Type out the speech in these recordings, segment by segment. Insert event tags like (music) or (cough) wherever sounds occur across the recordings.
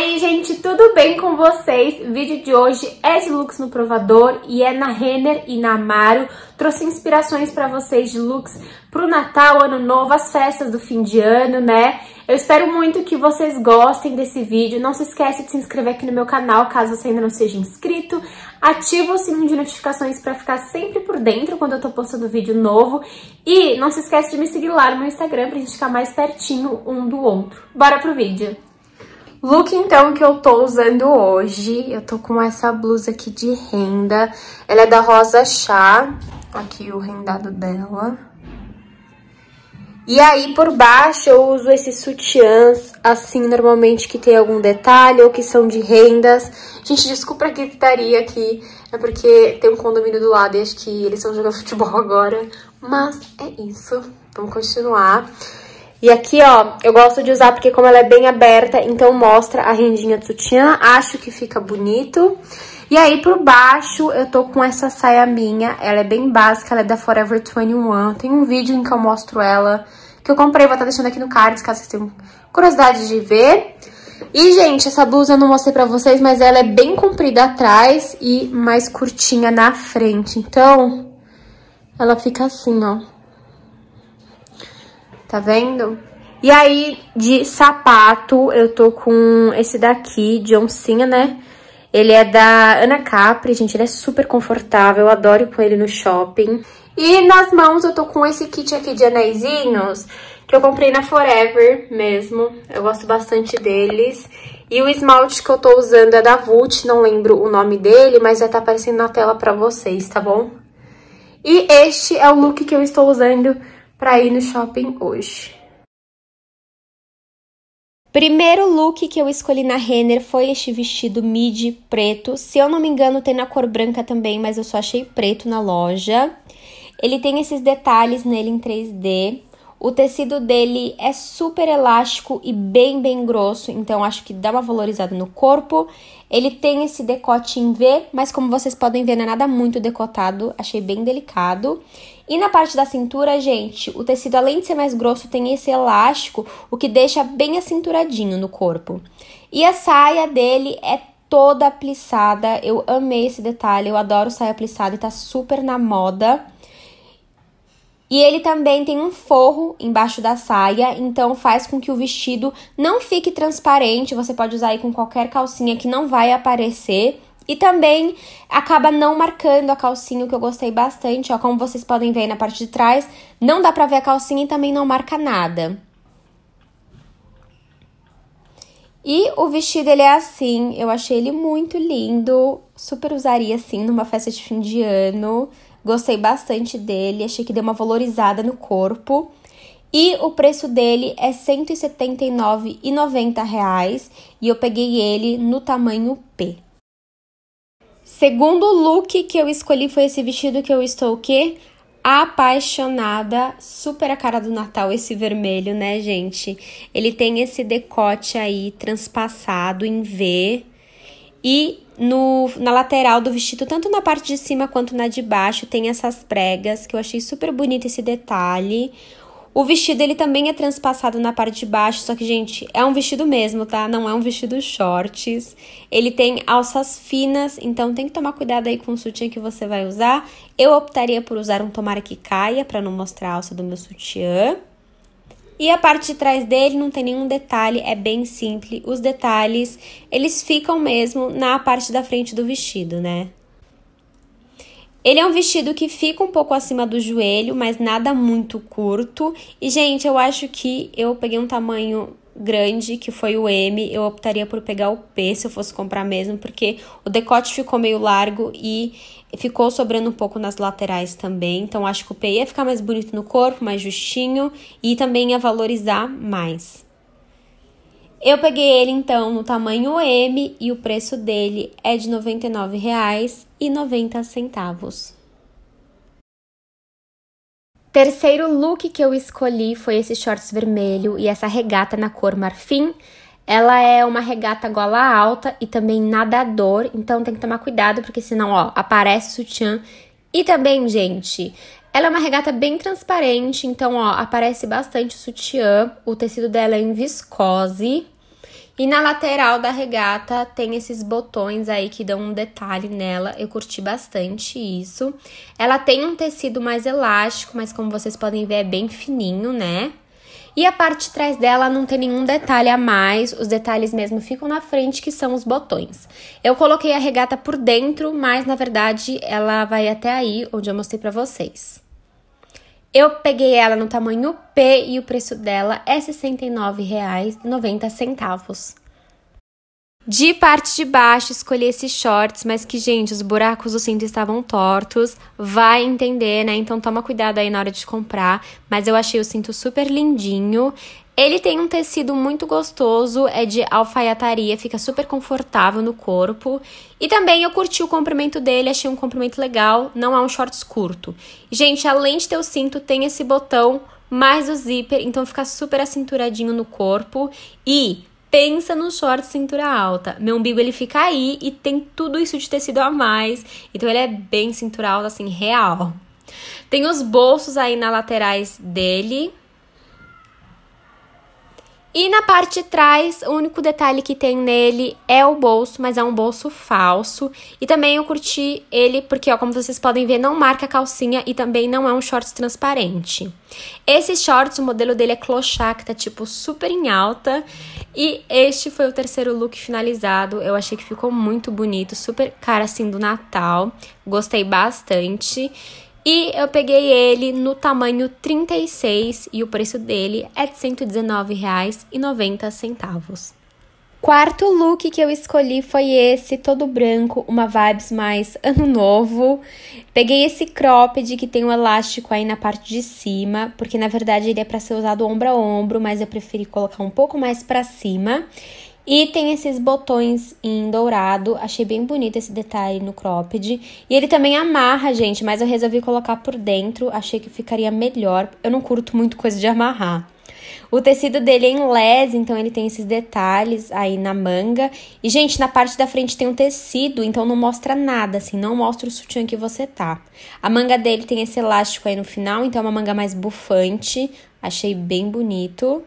aí, gente, tudo bem com vocês? O vídeo de hoje é de looks no provador e é na Renner e na Amaro. Trouxe inspirações para vocês de looks pro Natal, Ano Novo, as festas do fim de ano, né? Eu espero muito que vocês gostem desse vídeo. Não se esquece de se inscrever aqui no meu canal, caso você ainda não seja inscrito. Ativa o sininho de notificações para ficar sempre por dentro quando eu tô postando vídeo novo. E não se esquece de me seguir lá no meu Instagram pra gente ficar mais pertinho um do outro. Bora pro vídeo! Look, então, que eu tô usando hoje, eu tô com essa blusa aqui de renda, ela é da Rosa Chá, aqui o rendado dela. E aí, por baixo, eu uso esses sutiãs, assim, normalmente que tem algum detalhe ou que são de rendas. Gente, desculpa a gritaria aqui, é porque tem um condomínio do lado e acho que eles estão jogando futebol agora. Mas é isso, vamos continuar. E aqui, ó, eu gosto de usar porque como ela é bem aberta, então mostra a rendinha do sutiã. Acho que fica bonito. E aí, por baixo, eu tô com essa saia minha. Ela é bem básica, ela é da Forever 21. Tem um vídeo em que eu mostro ela, que eu comprei. Vou estar tá deixando aqui no cards, caso vocês tenham curiosidade de ver. E, gente, essa blusa eu não mostrei pra vocês, mas ela é bem comprida atrás e mais curtinha na frente. Então, ela fica assim, ó. Tá vendo? E aí, de sapato, eu tô com esse daqui, de oncinha, né? Ele é da Ana Capri, gente, ele é super confortável, eu adoro com ele no shopping. E nas mãos eu tô com esse kit aqui de anéisinhos, que eu comprei na Forever mesmo, eu gosto bastante deles. E o esmalte que eu tô usando é da Vult, não lembro o nome dele, mas vai estar tá aparecendo na tela pra vocês, tá bom? E este é o look que eu estou usando para ir no shopping hoje. Primeiro look que eu escolhi na Renner foi este vestido midi preto. Se eu não me engano, tem na cor branca também, mas eu só achei preto na loja. Ele tem esses detalhes nele em 3D. O tecido dele é super elástico e bem, bem grosso, então acho que dá uma valorizada no corpo. Ele tem esse decote em V, mas como vocês podem ver, não é nada muito decotado, achei bem delicado. E na parte da cintura, gente, o tecido além de ser mais grosso tem esse elástico, o que deixa bem acinturadinho no corpo. E a saia dele é toda plissada. Eu amei esse detalhe, eu adoro saia plissada e tá super na moda. E ele também tem um forro embaixo da saia, então faz com que o vestido não fique transparente. Você pode usar aí com qualquer calcinha que não vai aparecer. E também acaba não marcando a calcinha, o que eu gostei bastante, ó, como vocês podem ver aí na parte de trás, não dá pra ver a calcinha e também não marca nada. E o vestido ele é assim, eu achei ele muito lindo, super usaria assim numa festa de fim de ano. Gostei bastante dele, achei que deu uma valorizada no corpo. E o preço dele é R$ 179,90 e eu peguei ele no tamanho P. Segundo look que eu escolhi foi esse vestido que eu estou o quê? apaixonada, super a cara do Natal esse vermelho, né, gente? Ele tem esse decote aí transpassado em V e no, na lateral do vestido, tanto na parte de cima quanto na de baixo, tem essas pregas que eu achei super bonito esse detalhe. O vestido ele também é transpassado na parte de baixo, só que gente, é um vestido mesmo, tá? Não é um vestido shorts. Ele tem alças finas, então tem que tomar cuidado aí com o sutiã que você vai usar. Eu optaria por usar um tomara que caia para não mostrar a alça do meu sutiã. E a parte de trás dele não tem nenhum detalhe, é bem simples. Os detalhes, eles ficam mesmo na parte da frente do vestido, né? Ele é um vestido que fica um pouco acima do joelho, mas nada muito curto. E, gente, eu acho que eu peguei um tamanho grande, que foi o M. Eu optaria por pegar o P se eu fosse comprar mesmo, porque o decote ficou meio largo e ficou sobrando um pouco nas laterais também. Então, acho que o P ia ficar mais bonito no corpo, mais justinho e também ia valorizar mais. Eu peguei ele então no tamanho M e o preço dele é de R$ 99,90. Terceiro look que eu escolhi foi esse shorts vermelho e essa regata na cor marfim. Ela é uma regata gola alta e também nadador, então tem que tomar cuidado porque senão, ó, aparece sutiã. E também, gente, ela é uma regata bem transparente, então, ó, aparece bastante o sutiã. O tecido dela é em viscose. E na lateral da regata tem esses botões aí que dão um detalhe nela. Eu curti bastante isso. Ela tem um tecido mais elástico, mas como vocês podem ver é bem fininho, né? E a parte de trás dela não tem nenhum detalhe a mais, os detalhes mesmo ficam na frente, que são os botões. Eu coloquei a regata por dentro, mas na verdade ela vai até aí, onde eu mostrei pra vocês. Eu peguei ela no tamanho P e o preço dela é R$ 69,90. De parte de baixo, escolhi esses shorts, mas que, gente, os buracos do cinto estavam tortos. Vai entender, né? Então toma cuidado aí na hora de comprar. Mas eu achei o cinto super lindinho. Ele tem um tecido muito gostoso, é de alfaiataria, fica super confortável no corpo. E também eu curti o comprimento dele, achei um comprimento legal, não é um shorts curto. Gente, além de ter o cinto, tem esse botão mais o zíper, então fica super acinturadinho no corpo. E Pensa no short cintura alta. Meu umbigo ele fica aí e tem tudo isso de tecido a mais. Então ele é bem cintura alta assim, real. Tem os bolsos aí na laterais dele, e na parte de trás, o único detalhe que tem nele é o bolso, mas é um bolso falso. E também eu curti ele porque, ó, como vocês podem ver, não marca calcinha e também não é um shorts transparente. Esses shorts, o modelo dele é clochá, que tá tipo super em alta. E este foi o terceiro look finalizado. Eu achei que ficou muito bonito, super cara assim do Natal. Gostei bastante. E eu peguei ele no tamanho 36 e o preço dele é de R$ 119,90. Quarto look que eu escolhi foi esse, todo branco, uma vibes mais (laughs) ano novo. Peguei esse cropped que tem um elástico aí na parte de cima, porque na verdade ele é para ser usado ombro a ombro, mas eu preferi colocar um pouco mais para cima. E tem esses botões em dourado. Achei bem bonito esse detalhe no cropped. E ele também amarra, gente, mas eu resolvi colocar por dentro. Achei que ficaria melhor. Eu não curto muito coisa de amarrar. O tecido dele é em les, então ele tem esses detalhes aí na manga. E, gente, na parte da frente tem um tecido, então não mostra nada, assim, não mostra o sutiã que você tá. A manga dele tem esse elástico aí no final, então é uma manga mais bufante. Achei bem bonito.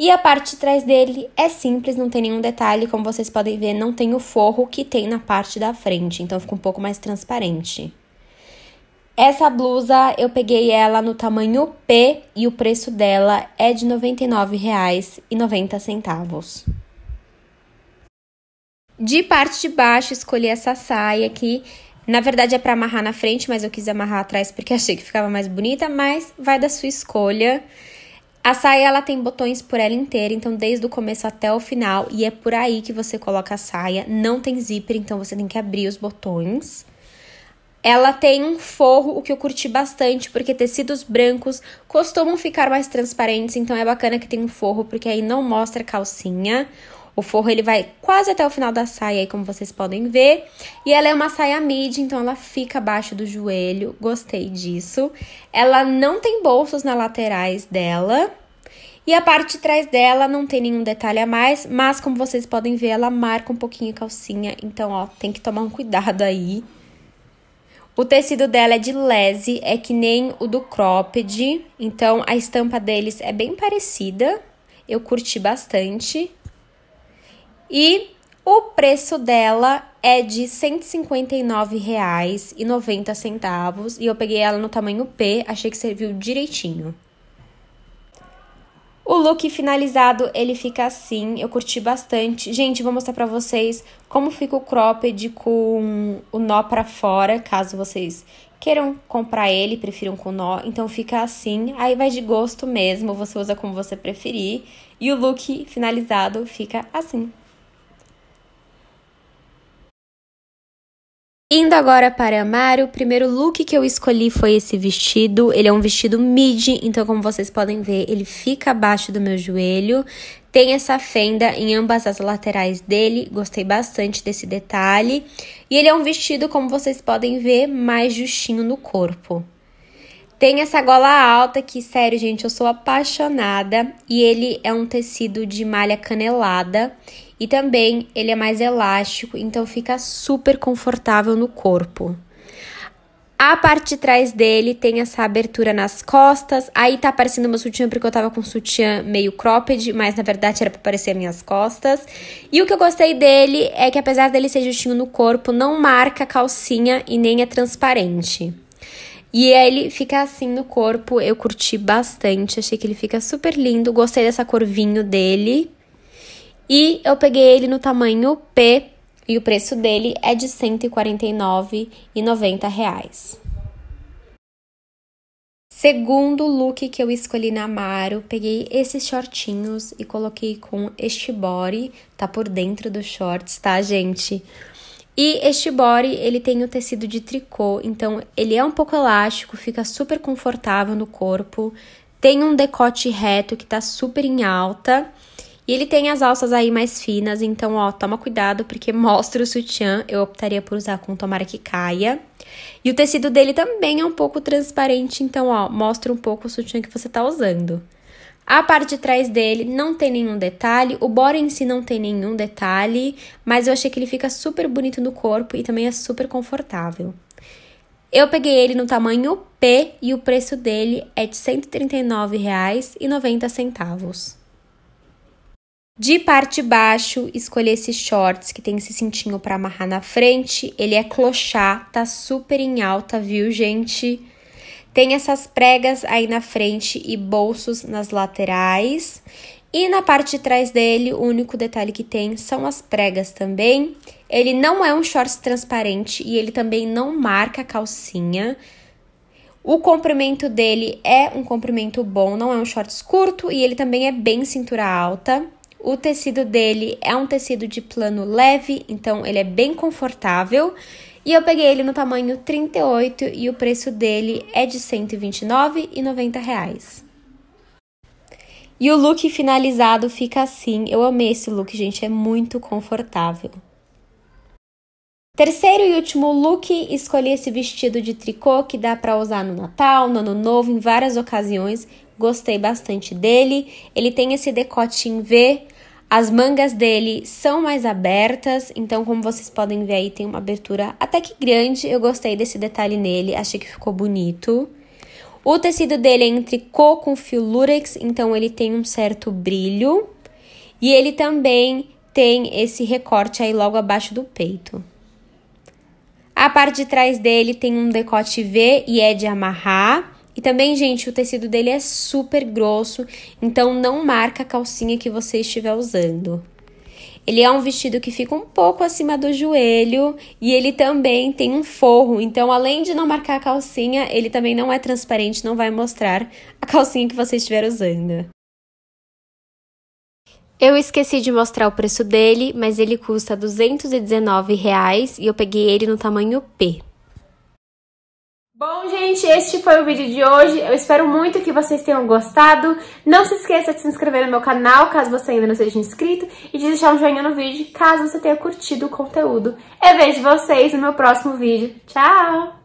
E a parte de trás dele é simples, não tem nenhum detalhe, como vocês podem ver, não tem o forro que tem na parte da frente, então fica um pouco mais transparente. Essa blusa eu peguei ela no tamanho P e o preço dela é de R$ 99,90. De parte de baixo escolhi essa saia aqui. Na verdade é para amarrar na frente, mas eu quis amarrar atrás porque (laughs) achei que ficava mais bonita, mas vai da sua escolha. A saia ela tem botões por ela inteira, então desde o começo até o final, e é por aí que você coloca a saia. Não tem zíper, então você tem que abrir os botões. Ela tem um forro, o que eu curti bastante, porque tecidos brancos costumam ficar mais transparentes, então é bacana que tem um forro, porque aí não mostra calcinha. O forro ele vai quase até o final da saia, aí, como vocês podem ver. E ela é uma saia midi, então ela fica abaixo do joelho. Gostei disso. Ela não tem bolsos nas laterais dela. E a parte de trás dela não tem nenhum detalhe a mais, mas como vocês podem ver, ela marca um pouquinho a calcinha. Então, ó, tem que tomar um cuidado aí. O tecido dela é de lese, é que nem o do cropped, então a estampa deles é bem parecida. Eu curti bastante. E o preço dela é de R$159,90 e eu peguei ela no tamanho P, achei que serviu direitinho. O look finalizado, ele fica assim, eu curti bastante. Gente, vou mostrar pra vocês como fica o cropped com o nó pra fora, caso vocês queiram comprar ele, prefiram com nó. Então fica assim, aí vai de gosto mesmo, você usa como você preferir. E o look finalizado fica assim. Indo agora para Amaro, o primeiro look que eu escolhi foi esse vestido. Ele é um vestido midi, então como vocês podem ver, ele fica abaixo do meu joelho. Tem essa fenda em ambas as laterais dele, gostei bastante desse detalhe. E ele é um vestido, como vocês podem ver, mais justinho no corpo. Tem essa gola alta que, sério, gente, eu sou apaixonada. E ele é um tecido de malha canelada. E também ele é mais elástico, então fica super confortável no corpo. A parte de trás dele tem essa abertura nas costas. Aí tá aparecendo meu sutiã porque eu tava com sutiã meio cropped, mas na verdade era pra aparecer minhas costas. E o que eu gostei dele é que apesar dele ser justinho no corpo, não marca a calcinha e nem é transparente. E ele fica assim no corpo, eu curti bastante, achei que ele fica super lindo, gostei dessa cor vinho dele. E eu peguei ele no tamanho P e o preço dele é de R$ 149,90. Segundo look que eu escolhi na Amaro, peguei esses shortinhos e coloquei com este body, tá por dentro dos shorts, tá, gente? E este body, ele tem o tecido de tricô, então ele é um pouco elástico, fica super confortável no corpo, tem um decote reto que tá super em alta e ele tem as alças aí mais finas, então, ó, toma cuidado, porque mostra o sutiã. Eu optaria por usar com tomara que caia. E o tecido dele também é um pouco transparente, então, ó, mostra um pouco o sutiã que você tá usando. A parte de trás dele não tem nenhum detalhe, o body em si não tem nenhum detalhe, mas eu achei que ele fica super bonito no corpo e também é super confortável. Eu peguei ele no tamanho P e o preço dele é de R$ 139,90. De parte baixo, escolhi esses shorts que tem esse cintinho para amarrar na frente. Ele é clochá, tá super em alta, viu, gente? Tem essas pregas aí na frente e bolsos nas laterais. E na parte de trás dele, o único detalhe que tem são as pregas também. Ele não é um shorts transparente e ele também não marca a calcinha. O comprimento dele é um comprimento bom, não é um shorts curto e ele também é bem cintura alta. O tecido dele é um tecido de plano leve, então ele é bem confortável. E eu peguei ele no tamanho 38 e o preço dele é de R$ 129,90. E o look finalizado fica assim. Eu amei esse look, gente, é muito confortável. Terceiro e último look, escolhi esse vestido de tricô que dá para usar no Natal, no Ano Novo, em várias ocasiões. Gostei bastante dele. Ele tem esse decote em V. As mangas dele são mais abertas, então como vocês podem ver aí tem uma abertura até que grande. Eu gostei desse detalhe nele, achei que ficou bonito. O tecido dele é em tricô com fio lurex, então ele tem um certo brilho. E ele também tem esse recorte aí logo abaixo do peito. A parte de trás dele tem um decote V e é de amarrar. E também, gente, o tecido dele é super grosso, então não marca a calcinha que você estiver usando. Ele é um vestido que fica um pouco acima do joelho e ele também tem um forro, então além de não marcar a calcinha, ele também não é transparente, não vai mostrar a calcinha que você estiver usando. Eu esqueci de mostrar o preço dele, mas ele custa R$ 219 reais, e eu peguei ele no tamanho P. Bom, gente, este foi o vídeo de hoje. Eu espero muito que vocês tenham gostado. Não se esqueça de se inscrever no meu canal, caso você ainda não seja inscrito, e de deixar um joinha no vídeo, caso você tenha curtido o conteúdo. Eu vejo vocês no meu próximo vídeo. Tchau!